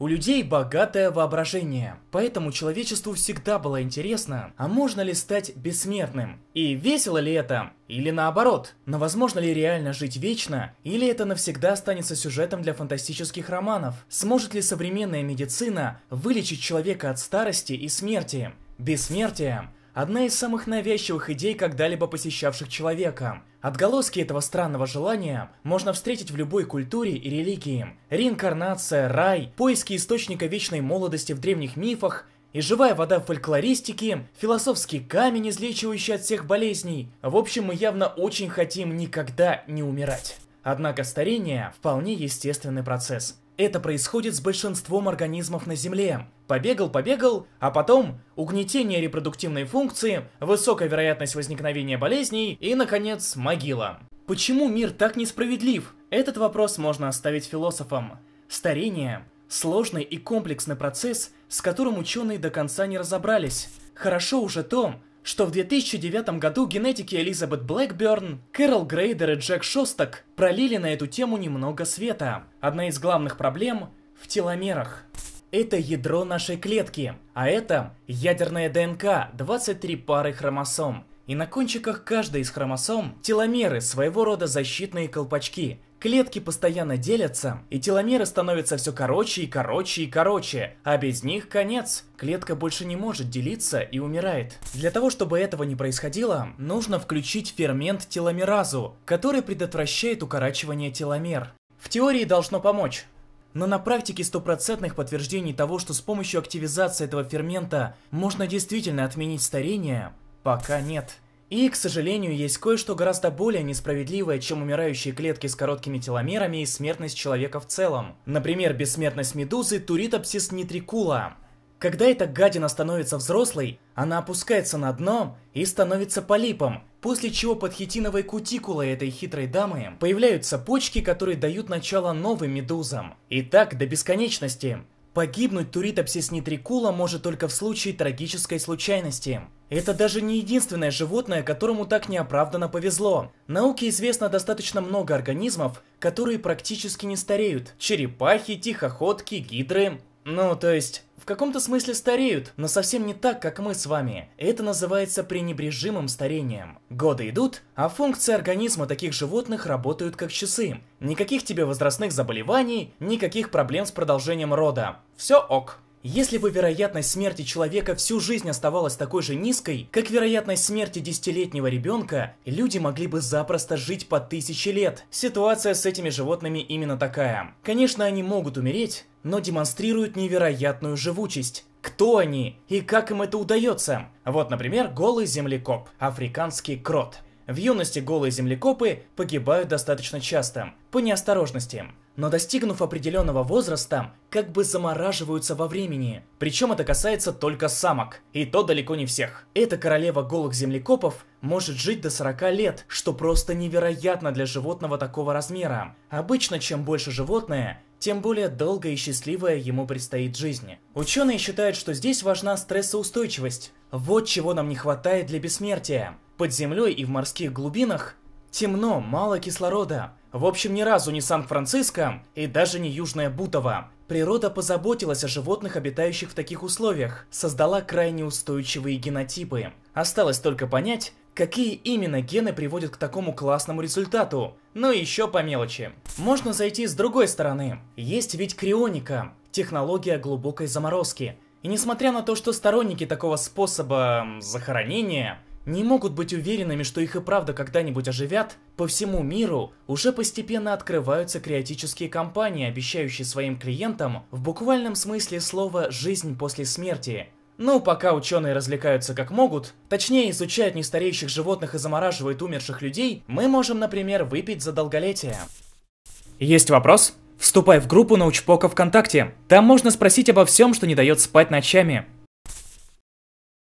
У людей богатое воображение, поэтому человечеству всегда было интересно, а можно ли стать бессмертным? И весело ли это? Или наоборот? Но возможно ли реально жить вечно? Или это навсегда останется сюжетом для фантастических романов? Сможет ли современная медицина вылечить человека от старости и смерти? Бессмертие Одна из самых навязчивых идей, когда-либо посещавших человека. Отголоски этого странного желания можно встретить в любой культуре и религии. Реинкарнация, рай, поиски источника вечной молодости в древних мифах – и живая вода в фольклористике, философский камень, излечивающий от всех болезней. В общем, мы явно очень хотим никогда не умирать. Однако старение – вполне естественный процесс. Это происходит с большинством организмов на Земле. Побегал, побегал, а потом угнетение репродуктивной функции, высокая вероятность возникновения болезней и, наконец, могила. Почему мир так несправедлив? Этот вопрос можно оставить философам. Старение – сложный и комплексный процесс, с которым ученые до конца не разобрались. Хорошо уже то, что в 2009 году генетики Элизабет Блэкберн, Кэрол Грейдер и Джек Шостак пролили на эту тему немного света. Одна из главных проблем в теломерах. Это ядро нашей клетки, а это ядерная ДНК 23 пары хромосом. И на кончиках каждой из хромосом теломеры, своего рода защитные колпачки. Клетки постоянно делятся, и теломеры становятся все короче и короче и короче, а без них конец. Клетка больше не может делиться и умирает. Для того, чтобы этого не происходило, нужно включить фермент теломеразу, который предотвращает укорачивание теломер. В теории должно помочь. Но на практике стопроцентных подтверждений того, что с помощью активизации этого фермента можно действительно отменить старение, Пока нет. И, к сожалению, есть кое-что гораздо более несправедливое, чем умирающие клетки с короткими теломерами и смертность человека в целом. Например, бессмертность медузы Туритопсис нитрикула. Когда эта гадина становится взрослой, она опускается на дно и становится полипом, после чего под хитиновой кутикулой этой хитрой дамы появляются почки, которые дают начало новым медузам. И так до бесконечности. Погибнуть туритопсис нитрикула может только в случае трагической случайности. Это даже не единственное животное, которому так неоправданно повезло. Науке известно достаточно много организмов, которые практически не стареют. Черепахи, тихоходки, гидры. Ну, то есть, в каком-то смысле стареют, но совсем не так, как мы с вами. Это называется пренебрежимым старением. Годы идут, а функции организма таких животных работают как часы. Никаких тебе возрастных заболеваний, никаких проблем с продолжением рода. Все ок. Если бы вероятность смерти человека всю жизнь оставалась такой же низкой, как вероятность смерти десятилетнего ребенка, люди могли бы запросто жить по тысячи лет. Ситуация с этими животными именно такая. Конечно, они могут умереть, но демонстрируют невероятную живучесть. Кто они и как им это удается? Вот, например, голый землекоп, африканский крот. В юности голые землекопы погибают достаточно часто, по неосторожности. Но достигнув определенного возраста, как бы замораживаются во времени. Причем это касается только самок, и то далеко не всех. Эта королева голых землекопов может жить до 40 лет, что просто невероятно для животного такого размера. Обычно, чем больше животное, тем более долгая и счастливая ему предстоит жизни. Ученые считают, что здесь важна стрессоустойчивость. Вот чего нам не хватает для бессмертия. Под землей и в морских глубинах темно, мало кислорода. В общем, ни разу не Сан-Франциско и даже не Южная Бутова. Природа позаботилась о животных, обитающих в таких условиях, создала крайне устойчивые генотипы. Осталось только понять, Какие именно гены приводят к такому классному результату? Но ну, еще по мелочи. Можно зайти с другой стороны. Есть ведь крионика, технология глубокой заморозки. И несмотря на то, что сторонники такого способа захоронения не могут быть уверенными, что их и правда когда-нибудь оживят, по всему миру уже постепенно открываются креатические компании, обещающие своим клиентам в буквальном смысле слова «жизнь после смерти», ну, пока ученые развлекаются как могут, точнее изучают нестареющих животных и замораживают умерших людей, мы можем, например, выпить за долголетие. Есть вопрос? Вступай в группу научпока ВКонтакте. Там можно спросить обо всем, что не дает спать ночами.